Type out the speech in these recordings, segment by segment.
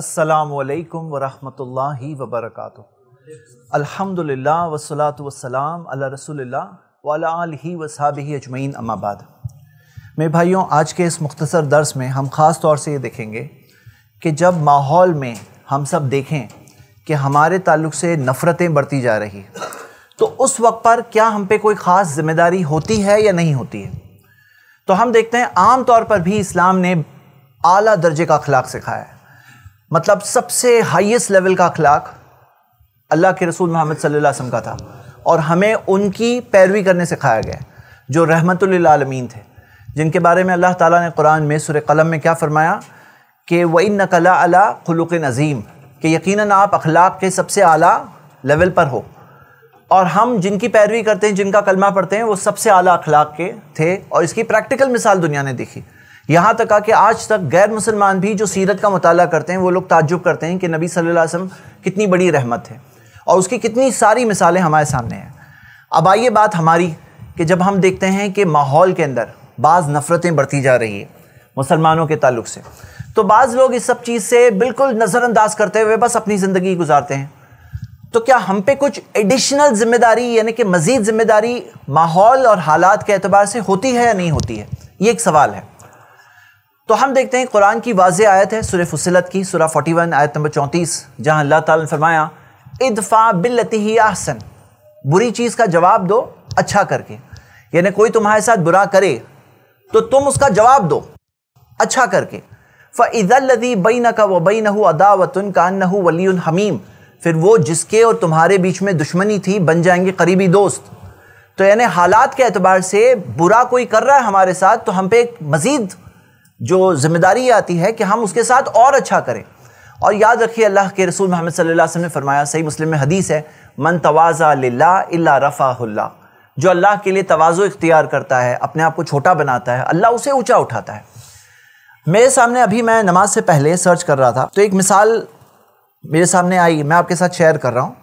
असलकम वरहमल वबरक अलहमदिल्ला वसलात वसलाम अला रसोल्ला वाल वसाब अजमैन अम्माबाद मेरे भाइयों आज के इस मुख्तर दर्स में हम ख़ास तौर से ये देखेंगे कि जब माहौल में हम सब देखें कि हमारे ताल्लुक से नफ़रतें बढ़ती जा रही हैं तो उस वक्त पर क्या हम पे कोई ख़ास जिम्मेदारी होती है या नहीं होती है तो हम देखते हैं आम तौर पर भी इस्लाम ने अली दर्जे का अखलाक सिखाया है मतलब सबसे हाईएस्ट लेवल का अखलाक अल्लाह के रसूल मोहम्मद सल्लल्लाहु अलैहि वसल्लम का था और हमें उनकी पैरवी करने सिखाया गया जो रहमतमीन थे जिनके बारे में अल्लाह ताला ने कुरान में सुर कलम में क्या फ़रमाया कि वही कला अला खलुक नज़ीम कि यकीनन आप अखलाक के सबसे आला लेवल पर हो और हम जिनकी पैरवी करते हैं जिनका कलमा पढ़ते हैं वो सबसे आला अखलाक के थे और इसकी प्रैक्टिकल मिसाल दुनिया ने देखी यहाँ तक आके आज तक गैर मुसलमान भी जो सीरत का मताल करते हैं वो लोग ताजुब करते हैं कि नबी सल्लल्लाहु कितनी बड़ी रहमत है और उसकी कितनी सारी मिसालें हमारे सामने हैं अब आइए बात हमारी कि जब हम देखते हैं कि माहौल के अंदर बाज़ नफ़रतें बढ़ती जा रही है मुसलमानों के ताल्लुक से तो बाज़ लोग इस सब चीज़ से बिल्कुल नज़रअंदाज करते हुए बस अपनी ज़िंदगी गुजारते हैं तो क्या हम पे कुछ एडिशनल जिम्मेदारी यानी कि मज़ीद जिम्मेदारी माहौल और हालात के अतबार से होती है या नहीं होती है ये एक सवाल है तो हम देखते हैं कुरान की वाज आयत है सुर फसलत की सुरा 41 आयत नंबर 34 जहां अल्लाह ताला ने फरमाया इदफ़ा बिल्लती ही आहसन बुरी चीज़ का जवाब दो अच्छा करके यानी कोई तुम्हारे साथ बुरा करे तो तुम उसका जवाब दो अच्छा करके फ़लदी बई न का वबई नहू अदावतन कान नहू वली हमीम फिर वो जिसके और तुम्हारे बीच में दुश्मनी थी बन जाएंगे करीबी दोस्त तो यानी हालात के अतबार से बुरा कोई कर रहा है हमारे साथ तो हम पे एक मज़ीद जो जिम्मेदारी आती है कि हम उसके साथ और अच्छा करें और याद रखिए अल्लाह के रसूल महमद वसल्लम ने फरमाया सही मुस्लिम में हदीस है मन तवाज़ा ला इल्ला रफ़ाहुल्ला जो अल्लाह के लिए तोज़ो इख्तियार करता है अपने आप को छोटा बनाता है अल्लाह उसे ऊँचा उठाता है मेरे सामने अभी मैं नमाज से पहले सर्च कर रहा था तो एक मिसाल मेरे सामने आई मैं आपके साथ शेयर कर रहा हूँ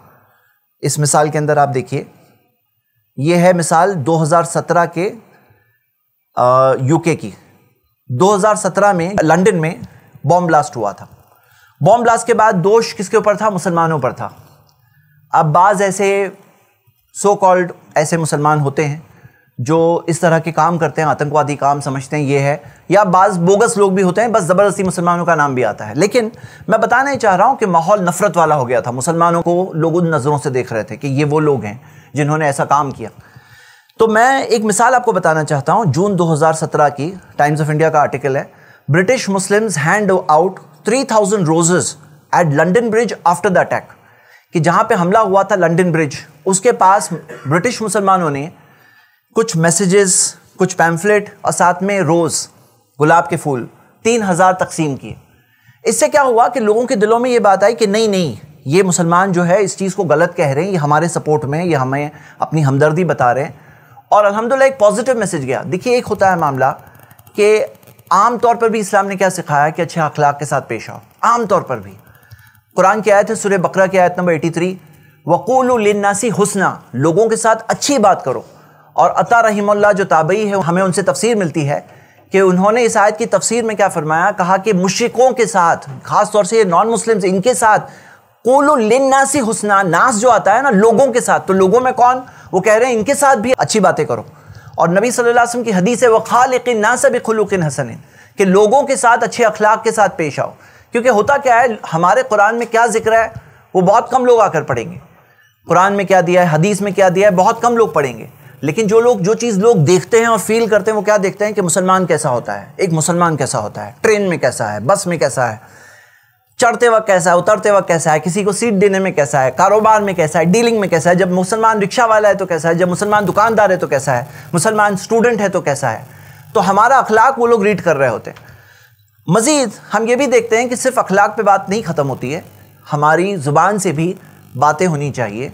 इस मिसाल के अंदर आप देखिए ये है मिसाल 2017 के यूके की 2017 में लंदन में बॉम्ब ब्लास्ट हुआ था बॉम्ब ब्लास्ट के बाद दोष किसके ऊपर था मुसलमानों पर था अब बाज़ ऐसे सो कॉल्ड ऐसे मुसलमान होते हैं जो इस तरह के काम करते हैं आतंकवादी काम समझते हैं ये है या बाज़ बोगस लोग भी होते हैं बस ज़बरदस्ती मुसलमानों का नाम भी आता है लेकिन मैं बताना ही चाह रहा हूँ कि माहौल नफ़रत वाला हो गया था मुसलमानों को लोग उन नज़रों से देख रहे थे कि ये वो लोग हैं जिन्होंने ऐसा काम किया तो मैं एक मिसाल आपको बताना चाहता हूँ जून 2017 की टाइम्स ऑफ इंडिया का आर्टिकल है British Muslims hand out 3000 roses at London bridge after the attack कि जहाँ पे हमला हुआ था लंडन ब्रिज उसके पास ब्रिटिश मुसलमानों ने कुछ मैसेजेस कुछ पैम्फलेट और साथ में रोज़ गुलाब के फूल तीन हज़ार तकसीम किए इससे क्या हुआ कि लोगों के दिलों में ये बात आई कि नहीं नहीं ये मुसलमान जो है इस चीज़ को गलत कह रहे हैं ये हमारे सपोर्ट में ये हमें अपनी हमदर्दी बता रहे हैं और अल्हम्दुलिल्लाह एक पॉजिटिव मैसेज गया देखिए एक होता है मामला कि आम तौर पर भी इस्लाम ने क्या सिखाया कि अच्छे अखलाक के साथ पेश आओ आम तौर पर भी कुरान की आयत है सुर बकरा की आयत नंबर एटी थ्री वक़ूल लिन्नासी हुसना लोगों के साथ अच्छी बात करो और अता रहीमल्ला जो ताबई है हमें उनसे तफसीर मिलती है कि उन्होंने इस आयत की तफसीर में क्या फरमाया कहा कि मुशरकों के साथ ख़ास तौर से नॉन मुस्लिम्स इनके साथ कोलो हुसना नास जो आता है ना लोगों के साथ तो लोगों में कौन वो कह रहे हैं इनके साथ भी अच्छी बातें करो और नबी सल्लल्लाहु अलैहि वसल्लम की हदीस है ना नास खुलुकिन हसन कि लोगों के साथ अच्छे अखलाक के साथ पेश आओ क्योंकि होता क्या है हमारे कुरान में क्या जिक्र है वो बहुत कम लोग आकर पढ़ेंगे कुरान में क्या दिया है हदीस में क्या दिया है बहुत कम लोग पढ़ेंगे लेकिन जो लोग जो चीज़ लोग देखते हैं और फील करते हैं वो क्या देखते हैं कि मुसलमान कैसा होता है एक मुसलमान कैसा होता है ट्रेन में कैसा है बस में कैसा है चढ़ते वक्त कैसा है उतरते वक्त कैसा है किसी को सीट देने में कैसा है कारोबार में कैसा है डीलिंग में कैसा है जब मुसलमान रिक्शा वाला है तो कैसा है जब मुसलमान दुकानदार है तो कैसा है मुसलमान स्टूडेंट है तो कैसा है तो हमारा अखलाक वो लोग रीड कर रहे होते हैं मज़ीद हम ये भी देखते हैं कि सिर्फ अखलाक पे बात नहीं ख़त्म होती है हमारी ज़ुबान से भी बातें होनी चाहिए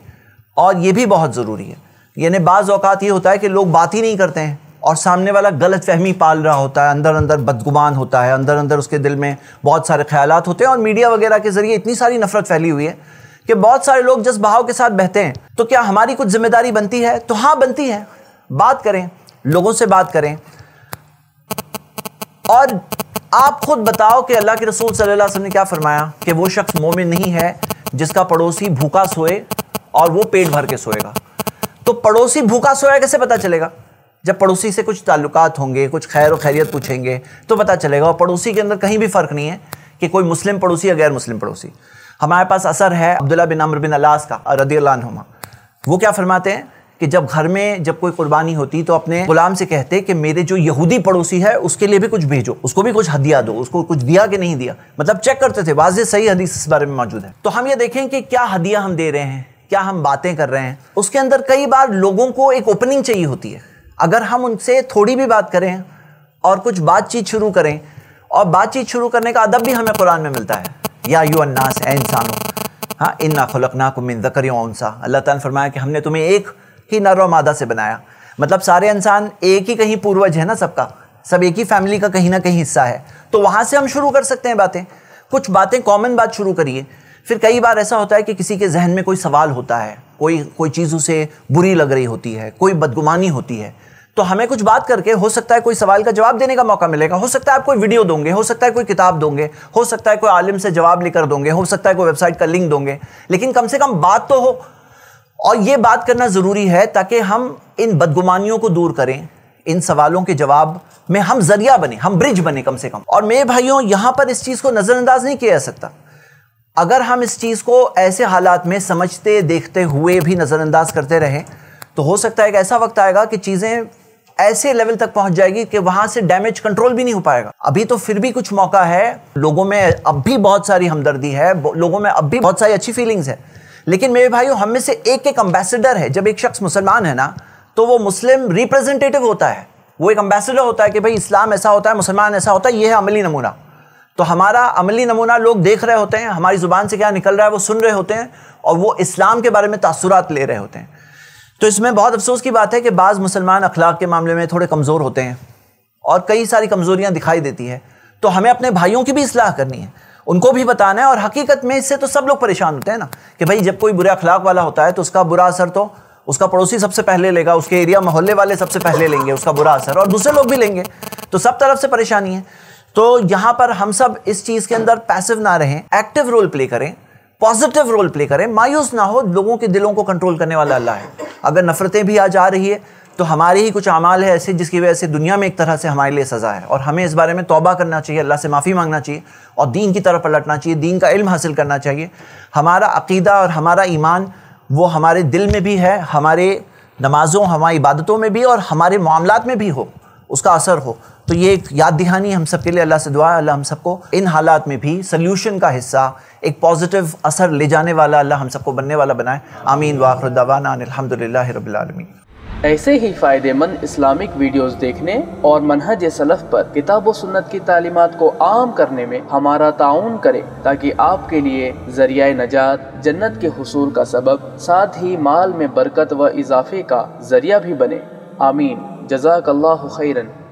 और ये भी बहुत ज़रूरी है यानी बाज़ अवत ये होता है कि लोग बात ही नहीं करते हैं और सामने वाला गलत फहमी पाल रहा होता है अंदर अंदर बदगुमान होता है अंदर अंदर उसके दिल में बहुत सारे ख्याल होते हैं और मीडिया वगैरह के जरिए इतनी सारी नफरत फैली हुई है कि बहुत सारे लोग जिस भाव के साथ बहते हैं तो क्या हमारी कुछ जिम्मेदारी बनती है तो हाँ बनती है बात करें लोगों से बात करें और आप खुद बताओ कि अल्लाह के रसूल सल्लल्लाहु अलैहि वसल्लम ने क्या फरमाया कि वो शख्स मोमिन नहीं है जिसका पड़ोसी भूखा सोए और वो पेट भर के सोएगा तो पड़ोसी भूखा सोया कैसे पता चलेगा जब पड़ोसी से कुछ ताल्लुकात होंगे कुछ खैर व खैरियत पूछेंगे तो पता चलेगा और पड़ोसी के अंदर कहीं भी फ़र्क नहीं है कि कोई मुस्लिम पड़ोसी या गैर मुस्लिम पड़ोसी हमारे पास असर है अब्दुल्ला बिन अमर बिन अलास का नुमा वो क्या फरमाते हैं कि जब घर में जब कोई कुर्बानी होती तो अपने गुलाम से कहते कि मेरे जो यहूदी पड़ोसी है उसके लिए भी कुछ भेजो उसको भी कुछ हदिया दो उसको कुछ दिया कि नहीं दिया मतलब चेक करते थे वाज सही हदीस इस बारे में मौजूद है तो हम ये देखें कि क्या हदिया हम दे रहे हैं क्या हम बातें कर रहे हैं उसके अंदर कई बार लोगों को एक ओपनिंग चाहिए होती है अगर हम उनसे थोड़ी भी बात करें और कुछ बातचीत शुरू करें और बातचीत शुरू करने का अदब भी हमें कुरान में मिलता है या यू अन्नास ए हो हाँ ना खुलकना ना कुमिन जकर अल्लाह ताला ने फरमाया कि हमने तुम्हें एक ही नर और मादा से बनाया मतलब सारे इंसान एक ही कहीं पूर्वज है ना सबका सब एक ही फैमिली का कहीं ना कहीं हिस्सा है तो वहाँ से हम शुरू कर सकते हैं बातें कुछ बातें कॉमन बात शुरू करिए फिर कई बार ऐसा होता है कि किसी के जहन में कोई सवाल होता है कोई कोई चीज़ उसे बुरी लग रही होती है कोई बदगुमानी होती है तो हमें कुछ बात करके हो सकता है कोई सवाल का जवाब देने का मौका मिलेगा हो सकता है आप कोई वीडियो दोगे हो सकता है कोई किताब दोगे हो सकता है कोई आलिम से जवाब लेकर दोगे हो सकता है कोई वेबसाइट का लिंक दोगे लेकिन कम से कम बात तो हो और ये बात करना ज़रूरी है ताकि हम इन बदगुमानियों को दूर करें इन सवालों के जवाब में हम जरिया बने हम ब्रिज बने कम से कम और मेरे भाइयों यहाँ पर इस चीज़ को नज़रअंदाज नहीं किया जा सकता अगर हम इस चीज़ को ऐसे हालात में समझते देखते हुए भी नज़रअंदाज करते रहें तो हो सकता है एक ऐसा वक्त आएगा कि चीज़ें ऐसे लेवल तक पहुंच जाएगी कि वहां से डैमेज कंट्रोल भी नहीं हो पाएगा अभी तो फिर भी कुछ मौका है लोगों में अब भी बहुत सारी हमदर्दी है लोगों में अब भी बहुत सारी अच्छी फीलिंग्स है लेकिन मेरे भाइयों हम में से एक एक अम्बेसडर है जब एक शख्स मुसलमान है ना तो वो मुस्लिम रिप्रेजेंटेटिव होता है वो एक अम्बेसडर होता है कि भाई इस्लाम ऐसा होता है मुसलमान ऐसा होता है ये है अमली नमूना तो हमारा अमली नमूना लोग देख रहे होते हैं हमारी ज़ुबान से क्या निकल रहा है वो सुन रहे होते हैं और वो इस्लाम के बारे में तासुरात ले रहे होते हैं तो इसमें बहुत अफसोस की बात है कि बाज़ मुसलमान अखलाक के मामले में थोड़े कमज़ोर होते हैं और कई सारी कमज़ोरियाँ दिखाई देती है तो हमें अपने भाइयों की भी इसलाह करनी है उनको भी बताना है और हकीकत में इससे तो सब लोग परेशान होते हैं ना कि भाई जब कोई बुरे अखलाक वाला होता है तो उसका बुरा असर तो उसका पड़ोसी सबसे पहले लेगा उसके एरिया मोहल्ले वाले सबसे पहले लेंगे उसका बुरा असर और दूसरे लोग भी लेंगे तो सब तरफ से परेशानी है तो यहाँ पर हम सब इस चीज़ के अंदर पैसिव ना रहें एक्टिव रोल प्ले करें पॉजिटिव रोल प्ले करें मायूस ना हो लोगों के दिलों को कंट्रोल करने वाला अल्लाह है अगर नफ़रतें भी आज आ रही है तो हमारे ही कुछ अमाल है ऐसे जिसकी वजह से दुनिया में एक तरह से हमारे लिए सज़ा है और हमें इस बारे में तोबा करना चाहिए अल्लाह से माफ़ी मांगना चाहिए और दीन की तरफ पलटना चाहिए दीन का इल्म हासिल करना चाहिए हमारा अकीदा और हमारा ईमान वो हमारे दिल में भी है हमारे नमाज़ों हमारी इबादतों में भी और हमारे मामलों में भी हो उसका असर हो तो ये एक याद दिहानी हम सब के लिए अल्लाह से दुआ अल्लाह हम सबको इन हालात में भी सोल्यूशन का हिस्सा एक पॉजिटिव असर ले जाने वाला अल्लाह हम सबको बनने वाला बनाए आमीन वाखरदावान अलहमदिल्ला ऐसे ही फ़ायदेमंद इस्लामिक वीडियोस देखने और मनहज सलफ़ पर किताब सुन्नत की तालीमत को आम करने में हमारा ताउन करें ताकि आपके लिए जरिया नजात जन्नत के हसूल का सबब साथ ही माल में बरकत व इजाफे का जरिया भी बने आमीन जजाकल्ला खैरन